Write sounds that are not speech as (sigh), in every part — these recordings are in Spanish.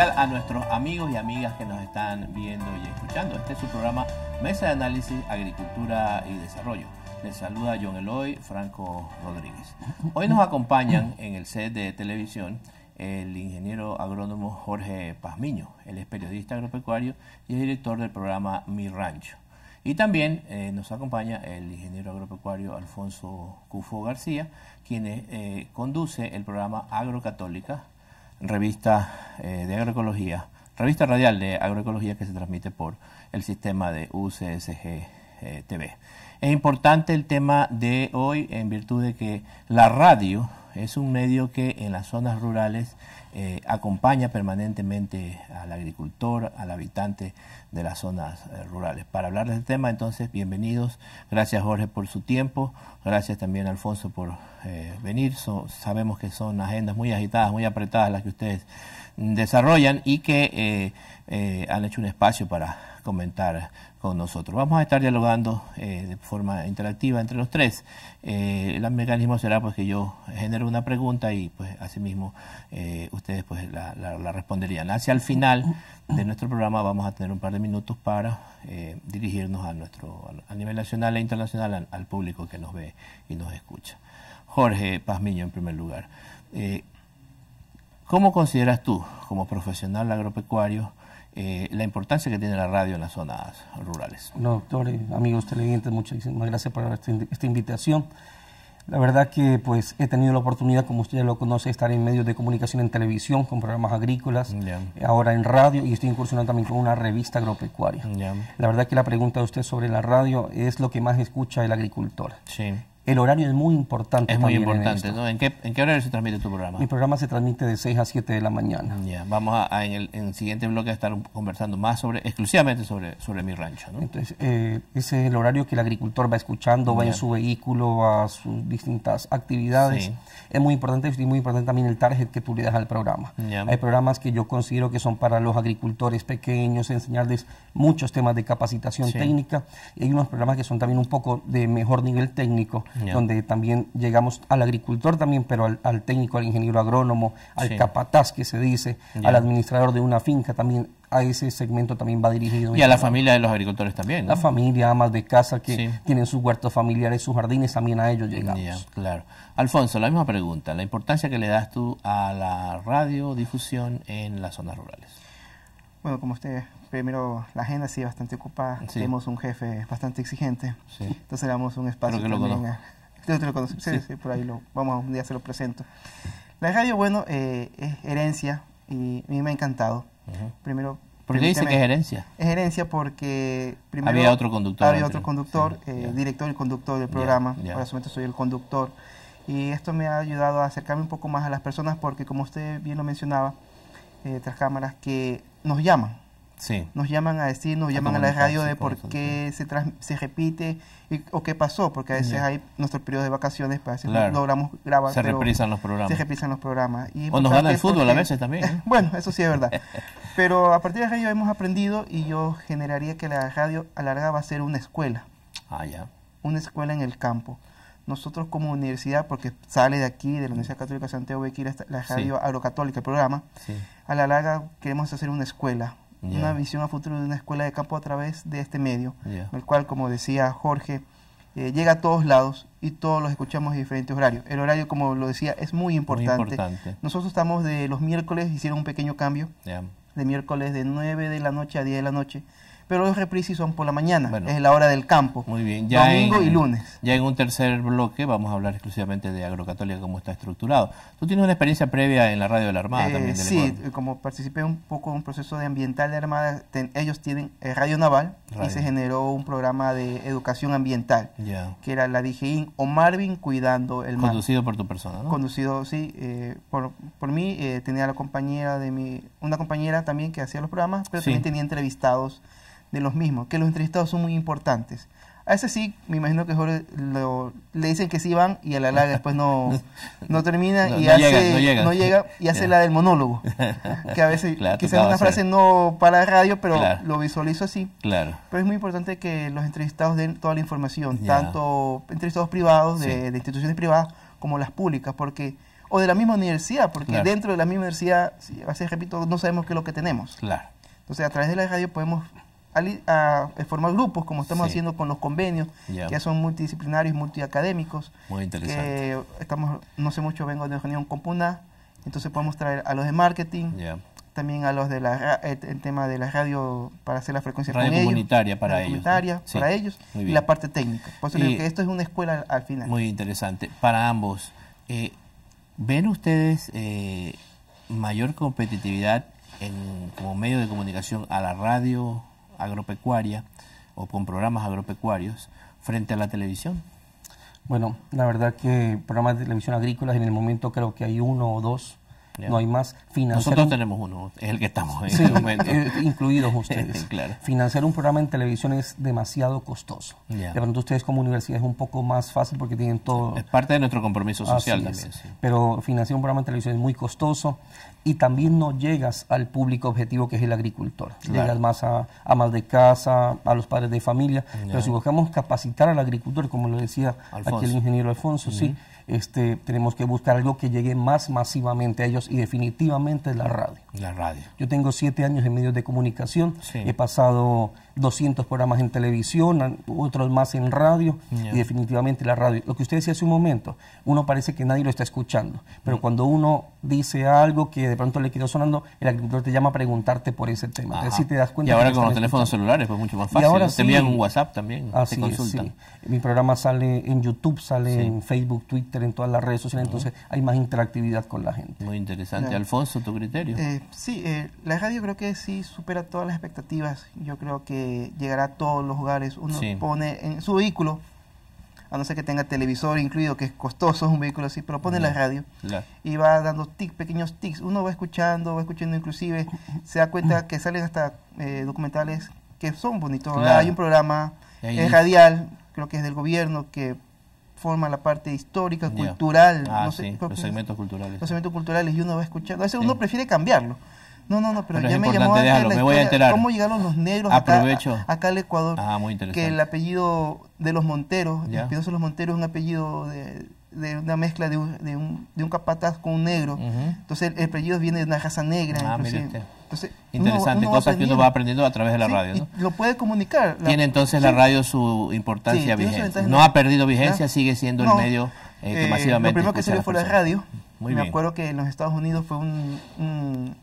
a nuestros amigos y amigas que nos están viendo y escuchando. Este es su programa Mesa de Análisis, Agricultura y Desarrollo. Les saluda John Eloy Franco Rodríguez. Hoy nos acompañan en el set de televisión el ingeniero agrónomo Jorge Pazmiño. Él es periodista agropecuario y es director del programa Mi Rancho. Y también eh, nos acompaña el ingeniero agropecuario Alfonso Cufo García, quien eh, conduce el programa Agrocatólica revista eh, de agroecología, revista radial de agroecología que se transmite por el sistema de UCSG eh, TV. Es importante el tema de hoy en virtud de que la radio es un medio que en las zonas rurales eh, acompaña permanentemente al agricultor, al habitante de las zonas eh, rurales. Para hablar del tema, entonces, bienvenidos. Gracias Jorge por su tiempo. Gracias también Alfonso por eh, venir. sabemos que son agendas muy agitadas, muy apretadas las que ustedes desarrollan y que han hecho un espacio para comentar con nosotros. Vamos a estar dialogando eh, de forma interactiva entre los tres. Eh, el mecanismo será pues que yo genere una pregunta y pues asimismo eh, ustedes pues la, responderían. Hacia el final de nuestro programa vamos a tener un par de minutos para dirigirnos a nuestro a nivel nacional e internacional al, al, público que nos ve y nos escucha. Jorge Pazmiño en primer lugar. ¿Cómo consideras tú como profesional agropecuario eh, la importancia que tiene la radio en las zonas rurales. No, doctores, eh, amigos televidentes, muchísimas gracias por esta, invitación. La verdad que pues he tenido la oportunidad, como usted ya lo conoce, de estar en medios de comunicación en televisión, con programas agrícolas, eh, ahora en radio y estoy incursionando también con una revista agropecuaria. La verdad que la pregunta de usted sobre la radio es lo que más escucha el agricultor. Sí. El horario es muy importante. Es muy importante, en ¿no? ¿En qué, ¿En qué, horario se transmite tu programa? Mi programa se transmite de 6 a 7 de la mañana. Ya, vamos a, en, el, siguiente bloque a estar conversando más sobre, exclusivamente sobre, sobre mi rancho, ¿no? Entonces, eh, ese es el horario que el agricultor va escuchando, va en su vehículo, va a sus distintas actividades. Es muy importante y muy importante también el target que tú le das al programa. Hay programas que yo considero que son para los agricultores pequeños, enseñarles muchos temas de capacitación técnica. Y hay unos programas que son también un poco de mejor nivel técnico donde también llegamos al agricultor también, pero al, técnico, al ingeniero agrónomo, al capataz que se dice, al administrador de una finca también, a ese segmento también va dirigido. Y a la familia de los agricultores también. La familia, amas de casa que tienen sus huertos familiares, sus jardines, también a ellos llegamos. claro. Alfonso, la misma pregunta, la importancia que le das tú a la radiodifusión en las zonas rurales. Bueno, como usted, primero la agenda sí bastante ocupada, tenemos un jefe bastante exigente, entonces le damos un espacio Creo que lo a... lo sí. por ahí lo, vamos, un día se lo presento. La radio, bueno, eh, es herencia y a mí me ha encantado. Primero... ¿Por qué dice que es herencia? Es herencia porque primero... Había otro conductor. Había otro conductor, eh, director y conductor del programa, yeah, yeah. soy el conductor. Y esto me ha ayudado a acercarme un poco más a las personas porque como usted bien lo mencionaba, eh, tras cámaras, que nos llaman. Sí. Nos llaman a decir, nos llaman a la radio de por qué se, se repite o qué pasó, porque a veces hay nuestros periodos de vacaciones, para pues, decir, logramos grabar. Se reprisan los programas. Se reprisan los programas. o nos gana el fútbol a veces también. ¿eh? (laughs) bueno, eso sí es verdad. (laughs) Pero a partir de radio hemos aprendido y yo generaría que la radio larga va a ser una escuela. Ah, ya. Una escuela en el campo nosotros como universidad, porque sale de aquí, de la Universidad Católica de Santiago de aquí, la, la radio agrocatólica, el programa, a la larga queremos hacer una escuela, una visión a futuro de una escuela de campo a través de este medio, el cual, como decía Jorge, eh, llega a todos lados y todos los escuchamos en diferentes horarios. El horario, como lo decía, es muy importante. Nosotros estamos de los miércoles, hicieron un pequeño cambio, de miércoles de 9 de la noche a 10 de la noche, pero los reprises son por la mañana, es la hora del campo, muy bien. domingo y lunes. Ya en un tercer bloque vamos a hablar exclusivamente de Agrocatólica, cómo está estructurado. Tú tienes una experiencia previa en la radio de la Armada también. Eh, sí, eh, como participé un poco en un proceso de ambiental de Armada, ellos tienen eh, Radio Naval y se generó un programa de educación ambiental, que era la DGIN o Marvin Cuidando el Mar. Conducido por tu persona, Conducido, sí, por, por, mí tenía la compañera de mi, una compañera también que hacía los programas, pero también tenía entrevistados de los mismos, que los entrevistados son muy importantes. A ese sí, me imagino que Jorge le dicen que sí van y a la larga después no, (laughs) no termina y no hace, llega, y hace la del monólogo. Que a veces claro, quizás una frase no para la radio, pero lo visualizo así. Claro. Pero es muy importante que los entrevistados den toda la información, tanto entrevistados privados de, instituciones privadas como las públicas, porque o de la misma universidad, porque dentro de la misma universidad, a veces repito, no sabemos qué es lo que tenemos. Claro. Entonces, a través de la radio podemos a, eh, formar grupos, como estamos haciendo con los convenios, que ya son multidisciplinarios, multiacadémicos. Muy estamos, no sé mucho, vengo de Unión Compuna, entonces podemos traer a los de marketing, también a los de eh, tema de la radio para hacer la frecuencia comunitaria para ellos. para ellos y la parte técnica. esto es una escuela al final. Muy interesante. Para ambos, eh, ¿ven ustedes mayor competitividad en, como medio de comunicación a la radio agropecuaria o con programas agropecuarios frente a la televisión? Bueno, la verdad que programas de televisión agrícolas en el momento creo que hay uno o dos no hay más. financiación. Nosotros tenemos uno, es el que estamos en este momento. Eh, incluidos (laughs) ustedes. Financiar un programa en televisión es demasiado costoso. De pronto ustedes como universidad es un poco más fácil porque tienen todo... Es parte de nuestro compromiso social también. Pero financiar un programa en televisión es muy costoso y también no llegas al público objetivo que es el agricultor. Llegas más a más de casa, a los padres de familia. Pero si buscamos capacitar al agricultor, como lo decía aquí el ingeniero Alfonso, sí este, tenemos que buscar algo que llegue más masivamente a ellos y definitivamente la radio. La radio. Yo tengo siete años en medios de comunicación, he pasado 200 programas en televisión, otros más en radio y definitivamente la radio. Lo que usted decía hace un momento, uno parece que nadie lo está escuchando, pero mm. cuando uno dice algo que de pronto le quedó sonando, el agricultor te llama a preguntarte por ese tema. y ahora con los teléfonos celulares, pues mucho más fácil. Te envían un WhatsApp también. te consultan. sí. Mi programa sale en YouTube, sale en Facebook, Twitter, en todas las redes sociales. Entonces, hay más interactividad con la gente. Muy interesante. Alfonso, tu criterio. Eh, sí, eh, la radio creo que sí supera todas las expectativas. Yo creo que llegará a todos los hogares. Uno pone en su vehículo a no ser que tenga televisor incluido, que es costoso, es un vehículo así, pero pone la radio y va dando tics, pequeños tics. Uno va escuchando, va escuchando inclusive, se da cuenta que salen hasta eh, documentales que son bonitos. Hay un programa, radial, creo que es del gobierno, que forma la parte histórica, cultural. Ah, los segmentos culturales. segmentos culturales y uno va escuchando. A veces uno prefiere cambiarlo. No, no, no, pero, ya me llamó voy a enterar. ¿Cómo llegaron los negros Acá, al Ecuador? Ah, muy interesante. Que el apellido de los Monteros, apellido de los Monteros es un apellido de, una mezcla de un, capataz con un negro. Entonces el apellido viene de una raza negra. Ah, entonces, interesante, cosas que uno va aprendiendo a través de la radio. lo puede comunicar. tiene entonces la radio su importancia vigente. No ha perdido vigencia, sigue siendo el medio eh, eh, masivamente. Lo primero que salió fue la radio. Me acuerdo que en los Estados Unidos fue un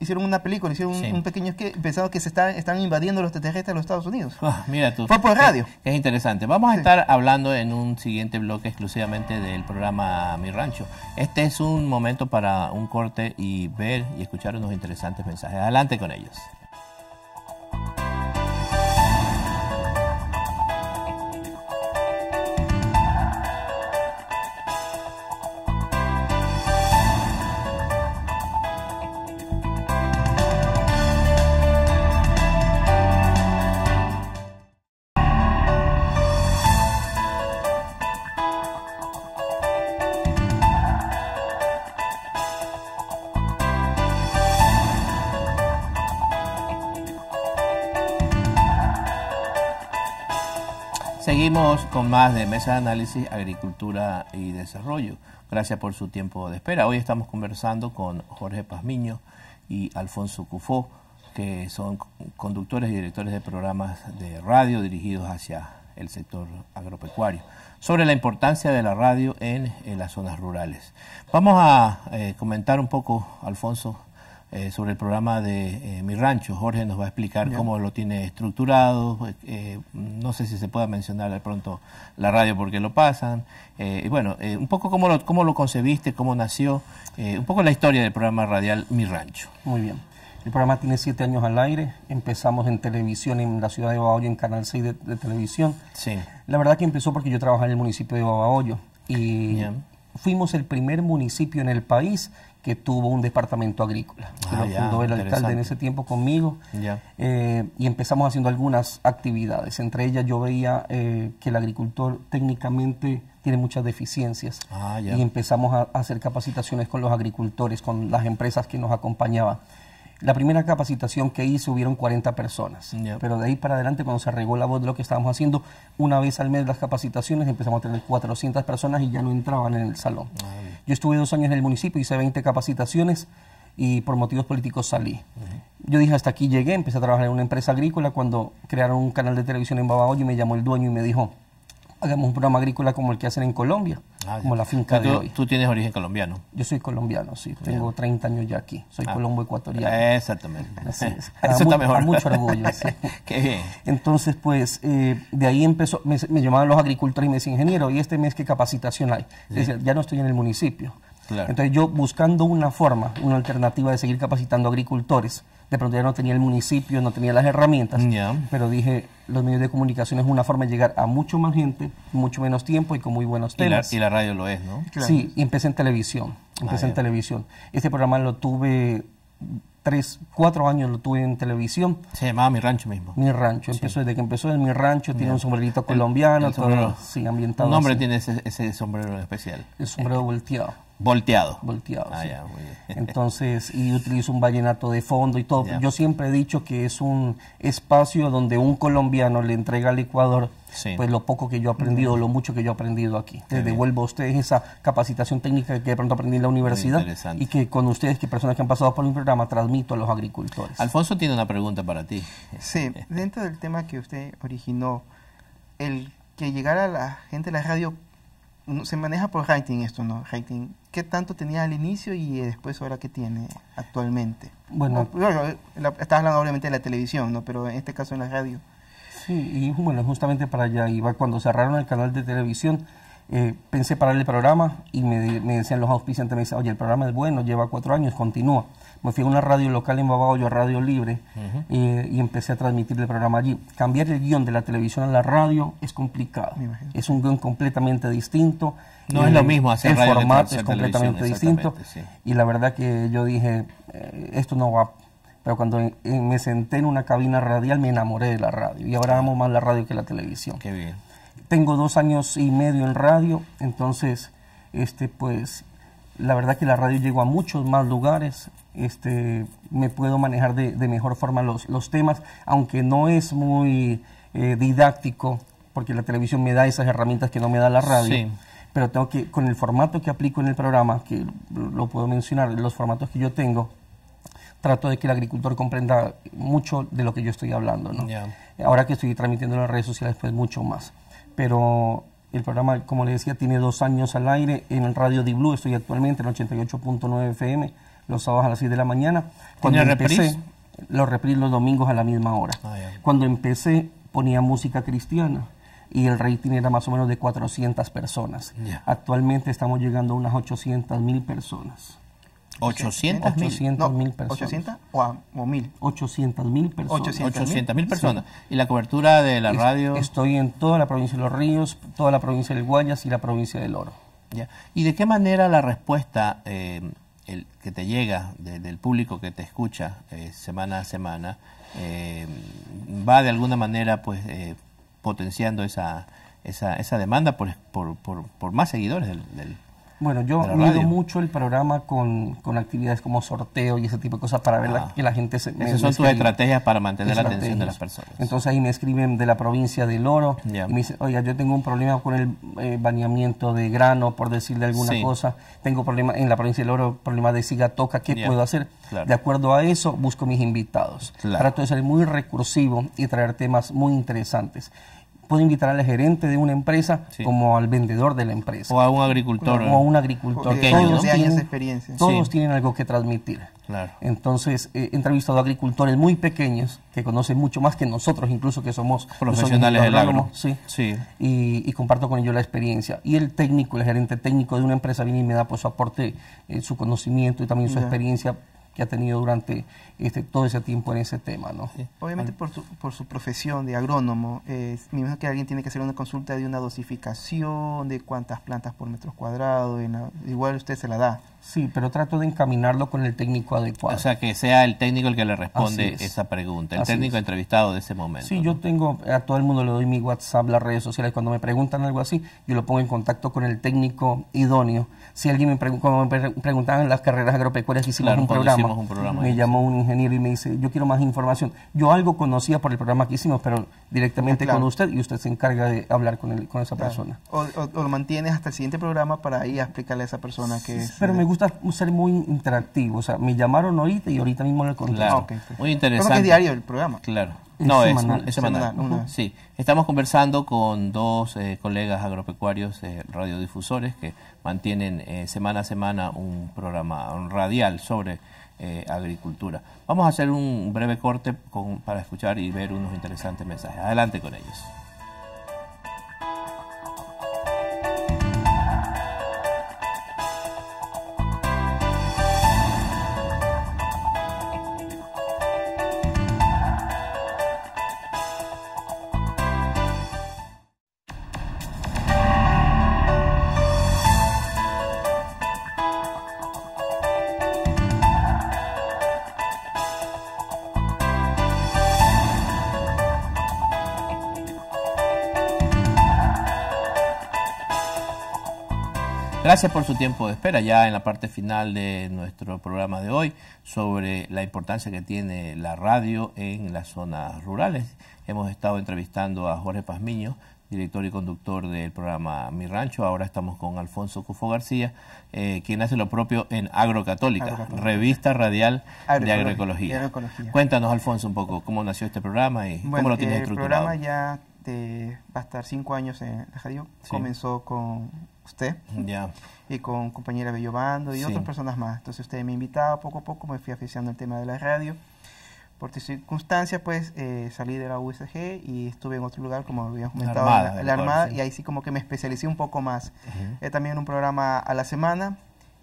hicieron una película, hicieron un pequeño que pensado que se están, invadiendo los extraterrestres de los Estados Unidos. Ah, mira tú. Fue por radio. Es, interesante. Vamos a estar hablando en un siguiente bloque exclusivamente del programa Mi Rancho. Este es un momento para un corte y ver y escuchar unos interesantes mensajes. Adelante con ellos. más de Mesa de Análisis, Agricultura y Desarrollo. Gracias por su tiempo de espera. Hoy estamos conversando con Jorge Pazmiño y Alfonso Cufó, que son conductores y directores de programas de radio dirigidos hacia el sector agropecuario, sobre la importancia de la radio en, las zonas rurales. Vamos a eh, comentar un poco, Alfonso, eh, sobre el programa de eh, Mi Rancho. Jorge nos va a explicar cómo lo tiene estructurado. Eh, mm, no sé si se pueda mencionar de pronto la radio porque lo pasan. bueno, un poco cómo lo, concebiste, cómo nació, un poco la historia del programa radial Mi Rancho. Muy bien. El programa tiene siete años al aire. Empezamos en televisión en la ciudad de Babahoyo, en Canal 6 de, televisión. Sí. La verdad que empezó porque yo trabajaba en el municipio de Babahoyo. Y fuimos el primer municipio en el país que tuvo un departamento agrícola. Ah, lo fundó el alcalde en ese tiempo conmigo. Eh, y empezamos haciendo algunas actividades. Entre ellas yo veía eh, que el agricultor técnicamente tiene muchas deficiencias. Ah, y empezamos a hacer capacitaciones con los agricultores, con las empresas que nos acompañaban. La primera capacitación que hice hubieron 40 personas, pero de ahí para adelante cuando se arregló la voz de lo que estábamos haciendo, una vez al mes las capacitaciones empezamos a tener 400 personas y ya no entraban en el salón. Ah, Yo estuve dos años en el municipio, hice 20 capacitaciones y por motivos políticos salí. Yo dije, hasta aquí llegué, empecé a trabajar en una empresa agrícola cuando crearon un canal de televisión en Babahoyo y me llamó el dueño y me dijo, hagamos un programa agrícola como el que hacen en Colombia, ah, como la finca de hoy. ¿Tú tienes origen colombiano? Yo soy colombiano, sí. Tengo 30 años ya aquí. Soy ah. colombo ecuatoriano. Exactamente. Así (laughs) Eso está mejor. mucho orgullo, (laughs) Qué bien. Entonces, pues, eh, de ahí empezó, me, llamaban los agricultores y me decían, ingeniero, ¿y este mes qué capacitación hay? ya no estoy en el municipio. Entonces, yo buscando una forma, una alternativa de seguir capacitando agricultores, de pronto ya no tenía el municipio, no tenía las herramientas, pero dije, los medios de comunicación es una forma de llegar a mucho más gente, mucho menos tiempo y con muy buenos temas. Y la, radio lo es, ¿no? Sí, y empecé en televisión, empecé ah, en televisión. Este programa lo tuve tres, cuatro años lo tuve en televisión. Se llamaba Mi Rancho mismo. Mi Rancho, desde que empezó en Mi Rancho, tiene un sombrerito colombiano, todo el ambientado. Un nombre tiene ese, ese, sombrero especial. El sombrero volteado. Volteado. Volteado. Ah, ya, muy bien. (laughs) Entonces, y utilizo un vallenato de fondo y todo. Yo siempre he dicho que es un espacio donde un colombiano le entrega al Ecuador pues lo poco que yo he aprendido, lo mucho que yo he aprendido aquí. Te devuelvo a ustedes esa capacitación técnica que de pronto aprendí en la universidad y que con ustedes, que personas que han pasado por mi programa, transmito a los agricultores. Alfonso tiene una pregunta para ti. Sí, (laughs) dentro del tema que usted originó, el que llegara la gente a la radio se maneja por rating esto, ¿no? Rating. ¿Qué tanto tenía al inicio y eh, después ahora qué tiene actualmente? Bueno, bueno eh, estás hablando obviamente de la televisión, ¿no? Pero en este caso en la radio. Sí, y bueno, justamente para allá iba cuando cerraron el canal de televisión eh, pensé parar el programa y me, decían los auspiciantes, me oye, el programa es bueno, lleva cuatro años, continúa. Me fui a una radio local en Yo a Radio Libre, y empecé a transmitir el programa allí. Cambiar el guión de la televisión a la radio es complicado. Es un guión completamente distinto. No es lo mismo hacer El formato es completamente distinto. Y la verdad que yo dije, eh, esto no va pero cuando eh, me senté en una cabina radial me enamoré de la radio y ahora amo más la radio que la televisión. Qué bien tengo dos años y medio en radio, entonces, este, pues, la verdad que la radio llegó a muchos más lugares, este, me puedo manejar de, mejor forma los, temas, aunque no es muy eh, didáctico, porque la televisión me da esas herramientas que no me da la radio. Pero tengo que, con el formato que aplico en el programa, que lo puedo mencionar, los formatos que yo tengo, trato de que el agricultor comprenda mucho de lo que yo estoy hablando. ¿no? Ahora que estoy transmitiendo en las redes sociales, pues mucho más pero el programa, como le decía, tiene dos años al aire en el Radio Di Blue. Estoy actualmente en 88.9 FM los sábados a las 6 de la mañana. Cuando empecé, lo repris los domingos a la misma hora. Ah, Cuando empecé, ponía música cristiana y el rating era más o menos de 400 personas. Actualmente estamos llegando a unas 800 mil personas. 800 mil personas. 800 o, mil. 800 mil personas. 800 mil personas. ¿Y la cobertura de la radio? Estoy en toda la provincia de Los Ríos, toda la provincia del Guayas y la provincia del Oro. Ya. ¿Y de qué manera la respuesta eh, el, que te llega del público que te escucha eh, semana a semana eh, va de alguna manera pues potenciando esa, esa, esa demanda por, por, por, por más seguidores del bueno, yo mido mucho el programa con, actividades como sorteo y ese tipo de cosas para ver ah. que la gente se... son estrategias para mantener la atención de las personas. Entonces ahí me escriben de la provincia del Oro y me dicen, oiga, yo tengo un problema con el eh, baneamiento de grano, por decirle alguna cosa. Tengo problemas en la provincia del Oro, problemas de cigatoca, ¿qué puedo hacer? De acuerdo a eso, busco mis invitados. Trato de ser muy recursivo y traer temas muy interesantes puedo invitar al gerente de una empresa como al vendedor de la empresa. O a un agricultor. O a un agricultor. Porque todos, tienen, experiencia. todos tienen algo que transmitir. Claro. Entonces, eh, he entrevistado a agricultores muy pequeños que conocen mucho más que nosotros, incluso que somos profesionales del agro. Sí. Y, comparto con ellos la experiencia. Y el técnico, el gerente técnico de una empresa viene y me da pues, su aporte, eh, su conocimiento y también su experiencia que ha tenido durante este, todo ese tiempo en ese tema. ¿no? Obviamente por su, profesión de agrónomo, eh, imagino que alguien tiene que hacer una consulta de una dosificación, de cuántas plantas por metro cuadrado, igual usted se la da. Sí, pero trato de encaminarlo con el técnico adecuado. O sea, que sea el técnico el que le responde esa pregunta, el técnico entrevistado de ese momento. Sí, yo tengo, a todo el mundo le doy mi WhatsApp, las redes sociales, cuando me preguntan algo así, yo lo pongo en contacto con el técnico idóneo. Si alguien me, preguntaba preguntaban en las carreras agropecuarias, hicimos, un, programa, un programa, me llamó un ingeniero y me dice, yo quiero más información. Yo algo conocía por el programa que hicimos, pero directamente con usted y usted se encarga de hablar con, el, con esa persona. O, lo mantienes hasta el siguiente programa para ahí explicarle a esa persona que un ser muy interactivo. O sea, me llamaron ahorita y ahorita mismo le conté. Claro. Muy interesante. es diario el programa. Claro. No, es, semanal. sí. Estamos conversando con dos eh, colegas agropecuarios eh, radiodifusores que mantienen eh, semana a semana un programa un radial sobre agricultura. Vamos a hacer un breve corte para escuchar y ver unos interesantes mensajes. Adelante con ellos. Gracias por su tiempo de espera, ya en la parte final de nuestro programa de hoy, sobre la importancia que tiene la radio en las zonas rurales. Hemos estado entrevistando a Jorge Pazmiño, director y conductor del programa Mi Rancho. Ahora estamos con Alfonso Cufo García, eh, quien hace lo propio en Agrocatólica, revista radial de agroecología. Cuéntanos, Alfonso, un poco cómo nació este programa y cómo lo tienes estructurado. El programa ya eh, va a estar cinco años en la radio. Comenzó con usted. ya Y con compañera Bellobando y otras personas más. Entonces usted me invitaba poco a poco, me fui aficionando al tema de la radio. Por circunstancias, pues eh, salí de la USG y estuve en otro lugar, como había comentado, la Armada, y ahí sí como que me especialicé un poco más. Eh, también un programa a la semana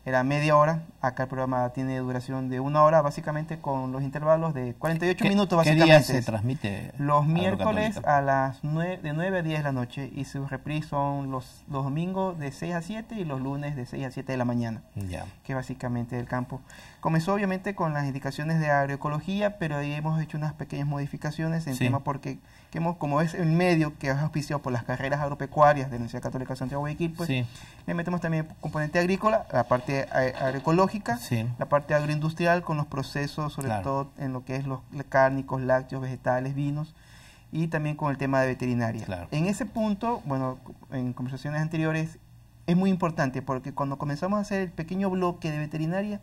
era media hora. Acá el programa tiene duración de una hora, básicamente con los intervalos de 48 minutos. Básicamente. ¿Qué día se transmite? Los miércoles a, las de 9 a 10 de la noche y sus reprises son los, domingos de 6 a 7 y los lunes de 6 a 7 de la mañana. Ya. Que básicamente el campo. Comenzó obviamente con las indicaciones de agroecología, pero ahí hemos hecho unas pequeñas modificaciones en tema porque hemos, como es el medio que es auspiciado por las carreras agropecuarias de la Universidad Católica de Santiago de Guayaquil, le metemos también componente agrícola, la parte agroecológica, la parte agroindustrial con los procesos, sobre todo en lo que es los cárnicos, lácteos, vegetales, vinos y también con el tema de veterinaria. En ese punto, bueno, en conversaciones anteriores es muy importante porque cuando comenzamos a hacer el pequeño bloque de veterinaria,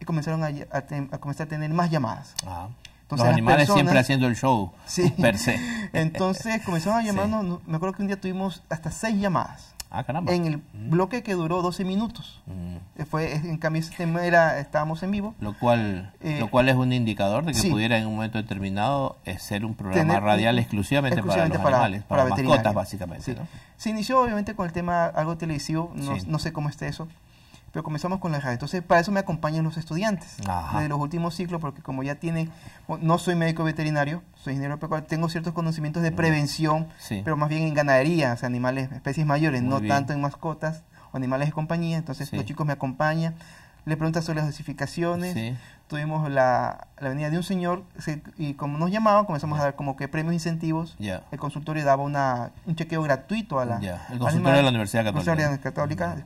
y comenzaron a, comenzar a tener más llamadas. Ah. los animales siempre haciendo el show, sí. per se. (laughs) Entonces comenzaron a llamarnos, me acuerdo que un día tuvimos hasta seis llamadas. Ah, caramba. En el mm. bloque que duró 12 minutos. Mm. Eh, fue, en cambio, ese tema era, estábamos en vivo. Lo cual, eh, lo cual es un indicador de que pudiera en un momento determinado eh, ser un programa radial exclusivamente, para los animales, para, para mascotas básicamente. Se inició obviamente con el tema algo televisivo, no, no sé cómo esté eso pero comenzamos con la radio. Entonces, para eso me acompañan los estudiantes de los últimos ciclos, porque como ya tiene, no soy médico veterinario, soy ingeniero pecuario, tengo ciertos conocimientos de mm. prevención, pero más bien en ganadería, o sea, animales, especies mayores, no tanto en mascotas o animales de compañía. Entonces, los chicos me acompañan, le pregunta sobre las dosificaciones. Tuvimos la, venida de un señor y como nos llamaban, comenzamos a dar como que premios, incentivos. El consultorio daba una, un chequeo gratuito a la... El consultorio de la Universidad Católica.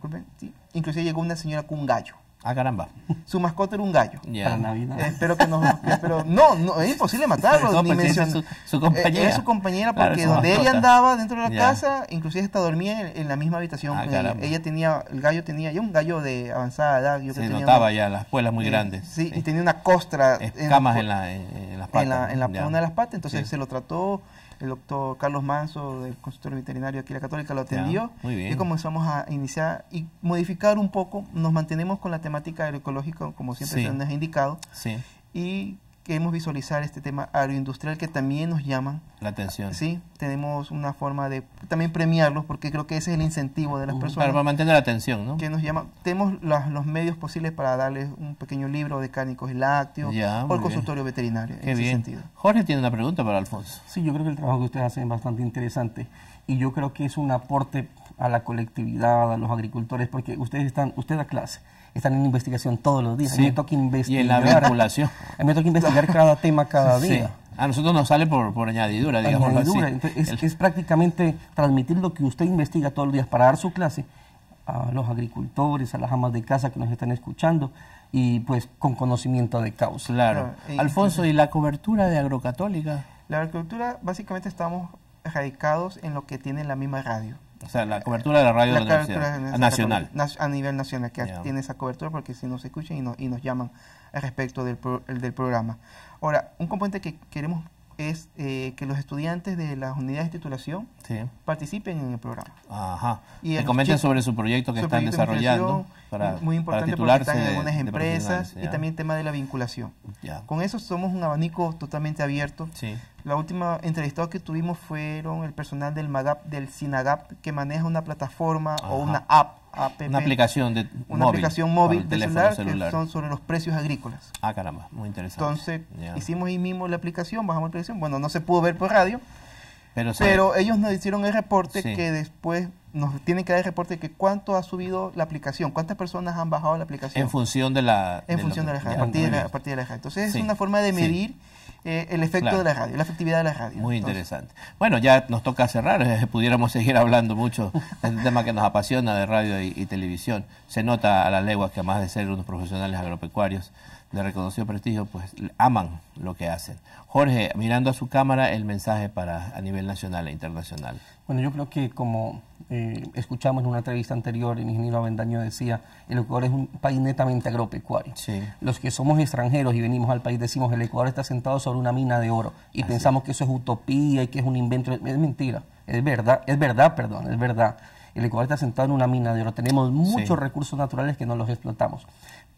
Incluso llegó una señora con un gallo. Ah, caramba. (laughs) Su mascota era un gallo. Para Navidad. Espero que no. Pero no, es imposible matarlo. Su, compañera. es eh, su compañera porque donde ella andaba dentro de la casa, inclusive hasta dormía en, la misma habitación. Ah, eh, ella. tenía, el gallo tenía, yo un gallo de avanzada edad. Se notaba ya las puelas muy grandes. Sí, y tenía una costra. en, las patas. En, una de las patas, entonces se lo trató el doctor Carlos Manso del consultorio veterinario aquí de la Católica lo atendió muy bien. y comenzamos a iniciar y modificar un poco, nos mantenemos con la temática agroecológica como siempre se nos ha indicado sí. y queremos visualizar este tema agroindustrial que también nos llama la atención. Sí, tenemos una forma de también premiarlos porque creo que ese es el incentivo de las personas. Para mantener la atención, ¿no? Que nos llama Tenemos los medios posibles para darles un pequeño libro de cánicos y lácteos o el consultorio veterinario. Qué Jorge tiene una pregunta para Alfonso. Sí, yo creo que el trabajo que ustedes hacen es bastante interesante y yo creo que es un aporte a la colectividad, a los agricultores, porque ustedes están, usted da clase están en investigación todos los días. Sí. investigar. Y en la vinculación. investigar cada tema cada día. A nosotros nos sale por, añadidura, digamos es, prácticamente transmitir lo que usted investiga todos los días para dar su clase a los agricultores, a las amas de casa que nos están escuchando y pues con conocimiento de causa. Alfonso, ¿y la cobertura de Agrocatólica? La agricultura básicamente estamos radicados en lo que tiene la misma radio. O sea, la cobertura de la radio la de la nacional. A nivel nacional, que tiene esa cobertura porque si nos escuchan y, y nos llaman al respecto del, del programa. Ahora, un componente que queremos es eh, que los estudiantes de las unidades de titulación participen en el programa. Ajá. Y comenten sobre su proyecto que están desarrollando. Para, muy importante porque están en algunas empresas y también el tema de la vinculación. Ya. Con eso somos un abanico totalmente abierto. Sí. La última entrevistada que tuvimos fueron el personal del MAGAP, del SINAGAP, que maneja una plataforma o una app una aplicación de Una móvil, aplicación móvil de celular, que son sobre los precios agrícolas. Ah, caramba, muy interesante. Entonces, hicimos ahí mismo la aplicación, bajamos la aplicación. Bueno, no se pudo ver por radio, pero, pero ellos nos hicieron el reporte que después nos tienen que dar el reporte de que cuánto ha subido la aplicación, cuántas personas han bajado la aplicación. En función de la... En función de la, a partir de la, Entonces, es una forma de medir... Eh, el efecto de la radio, la efectividad de la radio. Muy interesante. Bueno, ya nos toca cerrar, eh, (laughs) pudiéramos seguir hablando mucho del este tema que nos apasiona de radio y, televisión. Se nota a las leguas que además de ser unos profesionales agropecuarios de reconocido prestigio, pues aman lo que hacen. Jorge, mirando a su cámara, el mensaje para a nivel nacional e internacional. Bueno, yo creo que como eh, escuchamos en una entrevista anterior, el ingeniero Avendaño decía, el Ecuador es un país netamente agropecuario. Los que somos extranjeros y venimos al país decimos, el Ecuador está sentado sobre una mina de oro y pensamos que eso es utopía y que es un invento. Es mentira, es verdad, es verdad, perdón, es verdad. El Ecuador está sentado en una mina de oro. Tenemos muchos recursos naturales que no los explotamos.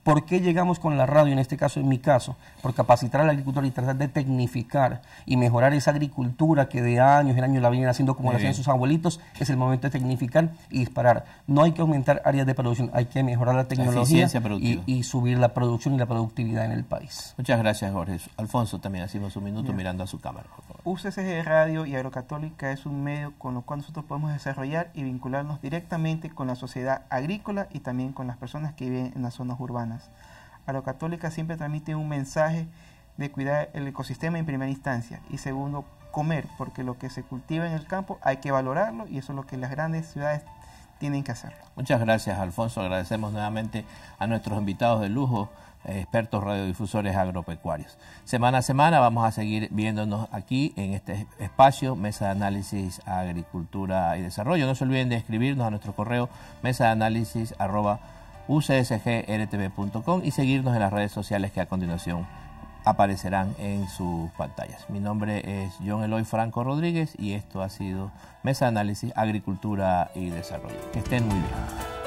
¿Por qué llegamos con la radio, en este caso, en mi caso? Por capacitar al agricultor y tratar de tecnificar y mejorar esa agricultura que de años en años la vienen haciendo como la hacían sus abuelitos. Es el momento de tecnificar y disparar. No hay que aumentar áreas de producción, hay que mejorar la tecnología y, subir la producción y la productividad en el país. Muchas gracias, Jorge. Alfonso también hacemos un minuto mirando a su cámara. UCSG Radio y Agrocatólica es un medio con lo cual nosotros podemos desarrollar y vincularnos directamente con la sociedad agrícola y también con las personas que viven en las zonas urbanas. A lo católica siempre transmite un mensaje de cuidar el ecosistema en primera instancia y segundo, comer, porque lo que se cultiva en el campo hay que valorarlo y eso es lo que las grandes ciudades tienen que hacer. Muchas gracias, Alfonso. Agradecemos nuevamente a nuestros invitados de lujo, eh, expertos radiodifusores agropecuarios. Semana a semana vamos a seguir viéndonos aquí en este espacio, Mesa de Análisis Agricultura y Desarrollo. No se olviden de escribirnos a nuestro correo mesa de análisis arroba ucsgrtv.com y seguirnos en las redes sociales que a continuación aparecerán en sus pantallas. Mi nombre es John Eloy Franco Rodríguez y esto ha sido Mesa Análisis, Agricultura y Desarrollo. Que estén muy bien.